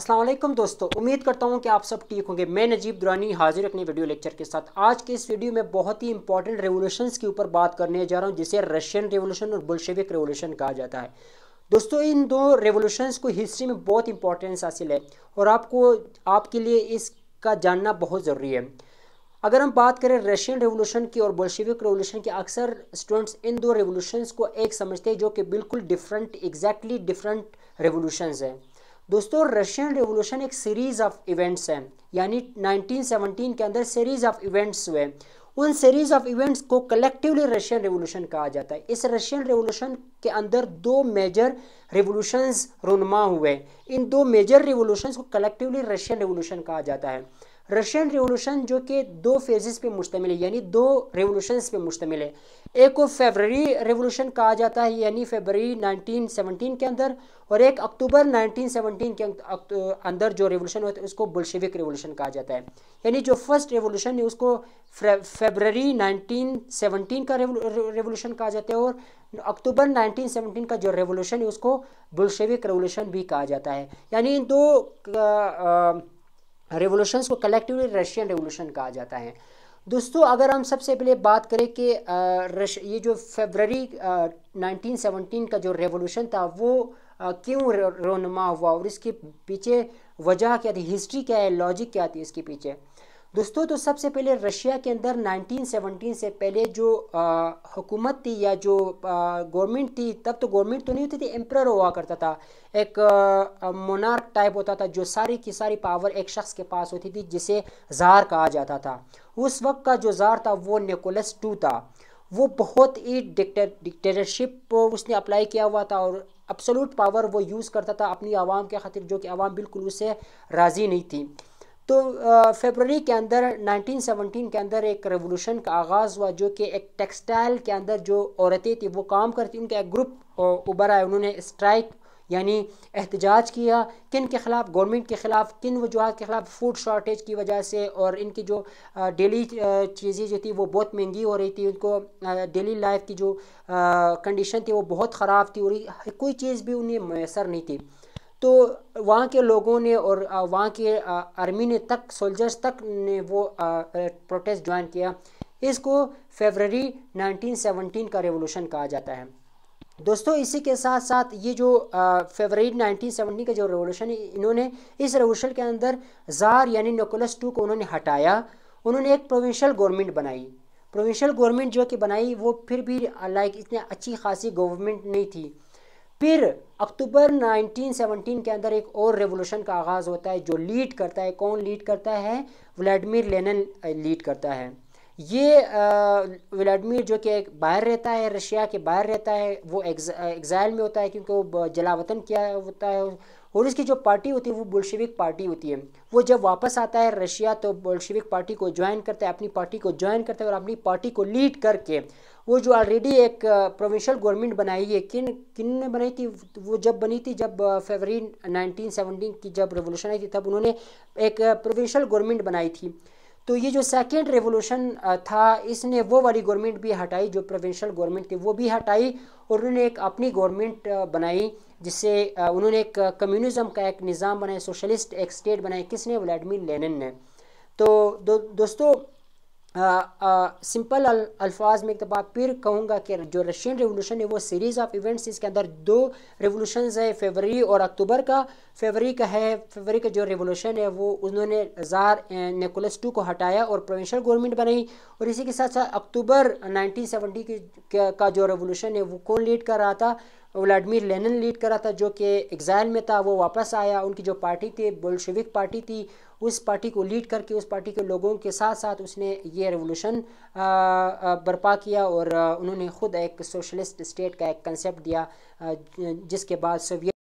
असलम दोस्तों उम्मीद करता हूँ कि आप सब ठीक होंगे मैं नजीब दुरानी हाजिर अपने वीडियो लेक्चर के साथ आज के इस वीडियो में बहुत ही इंपॉर्टेंट रेवोल्यूशन के ऊपर बात करने जा रहा हूँ जिसे रशियन रेवोल्यूशन और बुलशेविक रेवोल्यूशन कहा जाता है दोस्तों इन दो रेवोल्यूशन को हिस्ट्री में बहुत इंपॉर्टेंस हासिल है और आपको आपके लिए इसका जानना बहुत ज़रूरी है अगर हम बात करें रशियन रेवोल्यूशन की और बोल्शेविक रेवोल्यूशन की अक्सर स्टूडेंट्स इन दो रेवोल्यूशन को एक समझते हैं जो कि बिल्कुल डिफरेंट एग्जैक्टली डिफरेंट रेवोल्यूशन हैं दोस्तों रशियन रेवोल्यूशन एक सीरीज़ ऑफ इवेंट्स है यानी 1917 के अंदर सीरीज़ ऑफ इवेंट्स हुए उन सीरीज़ ऑफ इवेंट्स को कलेक्टिवली रशियन रेवोल्यूशन कहा जाता है इस रशियन रेवोल्यूशन के अंदर दो मेजर रेवोल्यूशंस रुनमा हुए इन दो मेजर रेवोल्यूशंस को कलेक्टिवली रशियन रेवोल्यूशन कहा जाता है रशियन रेवोल्यूशन जो कि दो फेजेस पे मुश्तमिल है यानी दो रिवोल्यूशन पे मुश्तमिल है एक को फेबररी रिवोल्यूशन कहा जाता है यानी फेबररी 1917 के अंदर और एक अक्टूबर 1917 के अंदर जो रिवोल्यूशन होता है उसको बुल्शेविक रिवोल्यूशन कहा जाता है यानी जो फर्स्ट रिवोल्यूशन है उसको फेबररी नाइनटीन का रेवोल्यूशन कहा जाता है और अक्टूबर 1917 का जो रेवोल्यूशन है उसको बुलशेविक रेवोल्यूशन भी कहा जाता है यानी इन दो रेवोल्यूशन को कलेक्टिवली रशियन रेवोल्यूशन कहा जाता है दोस्तों अगर हम सबसे पहले बात करें कि ये जो फेबररी 1917 का जो रेवोल्यूशन था वो क्यों रोनुमा हुआ और इसके पीछे वजह क्या थी हिस्ट्री क्या है लॉजिक क्या थी इसके पीछे दोस्तों तो सबसे पहले रशिया के अंदर 1917 से पहले जो आ, हुकूमत थी या जो गवर्नमेंट थी तब तो गवर्नमेंट तो नहीं होती थी एम्प्रर हुआ करता था एक मोनार्क टाइप होता था जो सारी की सारी पावर एक शख्स के पास होती थी जिसे जार कहा जाता था उस वक्त का जो जार था वो निकोलस टू था वो बहुत ही डिक्टेटरशिप उसने अप्लाई किया हुआ था और अब्सोलूट पावर वो यूज़ करता था अपनी आवाम के खातिर जो कि आवाम बिल्कुल उससे राज़ी नहीं थी तो फरवरी के अंदर 1917 के अंदर एक रेवोल्यूशन का आगाज़ हुआ जो कि एक टेक्सटाइल के अंदर जो औरतें थी वो काम करती उनका एक ग्रुप उभरा आया उन्होंने स्ट्राइक यानी एहतजाज किया किन के ख़िलाफ़ गवर्नमेंट के ख़िलाफ़ किन वजूहत के ख़िलाफ़ फूड शॉर्टेज की वजह से और इनकी जो डेली चीज़ें जो थी वो बहुत महंगी हो रही थी उनको डेली लाइफ की जो कंडीशन थी वो बहुत ख़राब थी और कोई चीज़ भी उन्हें मैसर नहीं थी तो वहाँ के लोगों ने और वहाँ के आर्मी ने तक सोल्जर्स तक ने वो प्रोटेस्ट ज्वाइन किया इसको फेबररी 1917 का रेवोल्यूशन कहा जाता है दोस्तों इसी के साथ साथ ये जो फेबररी 1917 का जो रेवोल्यूशन इन्होंने इस रेवोल्यूशन के अंदर जार यानी नोकोलस टू को उन्होंने हटाया उन्होंने एक प्रोविंशियल गवर्नमेंट बनाई प्रोविंशियल गवर्नमेंट जो कि बनाई वो फिर भी लाइक इतनी अच्छी खासी गवर्नमेंट नहीं थी फिर अक्टूबर 1917 के अंदर एक और रेवोल्यूशन का आगाज़ होता है जो लीड करता है कौन लीड करता है व्लादिमीर लेनिन लीड करता है ये व्लादिमीर जो कि बाहर रहता है रशिया के बाहर रहता है वो एग्जाइल में होता है क्योंकि वो जलावतन किया होता है और इसकी जो पार्टी होती है वो बोल्शेविक पार्टी होती है वो जब वापस आता है रशिया तो बोल्शेविक पार्टी को ज्वाइन करता है अपनी पार्टी को ज्वाइन करता है और अपनी पार्टी को लीड करके वो जो ऑलरेडी एक प्रोविंशियल uh, गवर्नमेंट बनाई है किन किन ने बनाई थी वो जब बनी थी जब uh, फरवरी 1917 की जब रेवोल्यूशन आई थी तब उन्होंने एक प्रोविंशियल uh, गवर्नमेंट बनाई थी तो ये जो सेकेंड रेवोल्यूशन था इसने वो वाली गवर्नमेंट भी हटाई जो प्रोविंशियल गवर्नमेंट थी वो भी हटाई और उन्होंने एक अपनी गवर्नमेंट बनाई जिससे उन्होंने एक कम्युनिज्म का एक निज़ाम बनाया सोशलिस्ट एक स्टेट बनाया किसने व्लादिमिर लेनिन ने तो दो, दोस्तों सिंपल अल्फाज में एक दफ़ा फिर कहूँगा कि जो रशियन रेवोल्यूशन है वो सीरीज़ ऑफ इवेंट्स इसके अंदर दो रेवोल्यूशन है फेवरी और अक्टूबर का फेवरी का है फेवरी का जो रेवोल्यूशन है वो उन्होंने जार नेकोलस टू को हटाया और प्रोविंशियल गवर्नमेंट बनाई और इसी के साथ साथ अक्टूबर नाइनटीन की का जो रेवोल्यूशन है वो कौन लीड कर रहा था व्लाडमिर लेनिन लीड कर रहा था जो कि एग्ज़ाइल में था वो वापस आया उनकी जो पार्टी थी बोलशविक पार्टी थी उस पार्टी को लीड करके उस पार्टी के लोगों के साथ साथ उसने ये रेवोल्यूशन बर्पा किया और उन्होंने ख़ुद एक सोशलिस्ट स्टेट का एक कंसेप्ट दिया जिसके बाद सोवियत